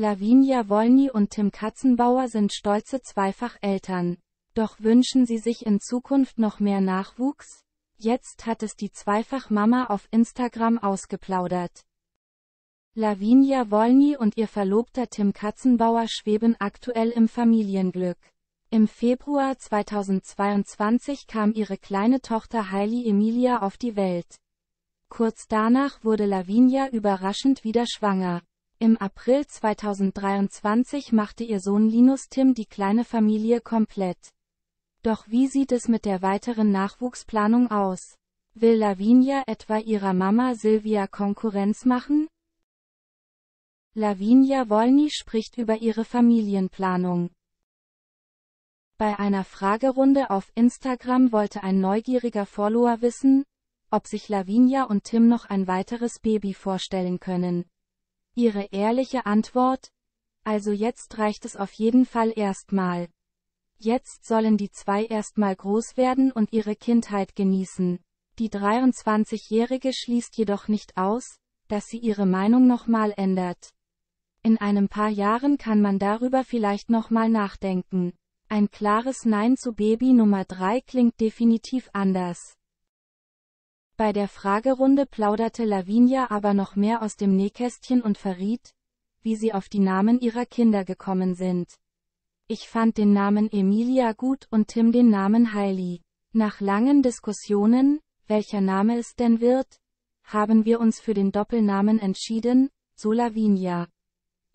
Lavinia Wolny und Tim Katzenbauer sind stolze Zweifacheltern. Doch wünschen sie sich in Zukunft noch mehr Nachwuchs? Jetzt hat es die Zweifachmama auf Instagram ausgeplaudert. Lavinia Wolny und ihr Verlobter Tim Katzenbauer schweben aktuell im Familienglück. Im Februar 2022 kam ihre kleine Tochter Hailey Emilia auf die Welt. Kurz danach wurde Lavinia überraschend wieder schwanger. Im April 2023 machte ihr Sohn Linus Tim die kleine Familie komplett. Doch wie sieht es mit der weiteren Nachwuchsplanung aus? Will Lavinia etwa ihrer Mama Silvia Konkurrenz machen? Lavinia Wolny spricht über ihre Familienplanung. Bei einer Fragerunde auf Instagram wollte ein neugieriger Follower wissen, ob sich Lavinia und Tim noch ein weiteres Baby vorstellen können. Ihre ehrliche Antwort? Also jetzt reicht es auf jeden Fall erstmal. Jetzt sollen die zwei erstmal groß werden und ihre Kindheit genießen. Die 23-Jährige schließt jedoch nicht aus, dass sie ihre Meinung nochmal ändert. In einem paar Jahren kann man darüber vielleicht nochmal nachdenken. Ein klares Nein zu Baby Nummer 3 klingt definitiv anders. Bei der Fragerunde plauderte Lavinia aber noch mehr aus dem Nähkästchen und verriet, wie sie auf die Namen ihrer Kinder gekommen sind. Ich fand den Namen Emilia gut und Tim den Namen Heili. Nach langen Diskussionen, welcher Name es denn wird, haben wir uns für den Doppelnamen entschieden, so Lavinia.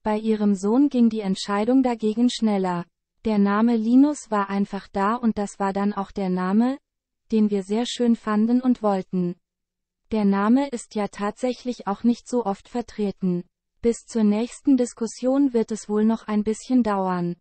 Bei ihrem Sohn ging die Entscheidung dagegen schneller. Der Name Linus war einfach da und das war dann auch der Name, den wir sehr schön fanden und wollten. Der Name ist ja tatsächlich auch nicht so oft vertreten. Bis zur nächsten Diskussion wird es wohl noch ein bisschen dauern.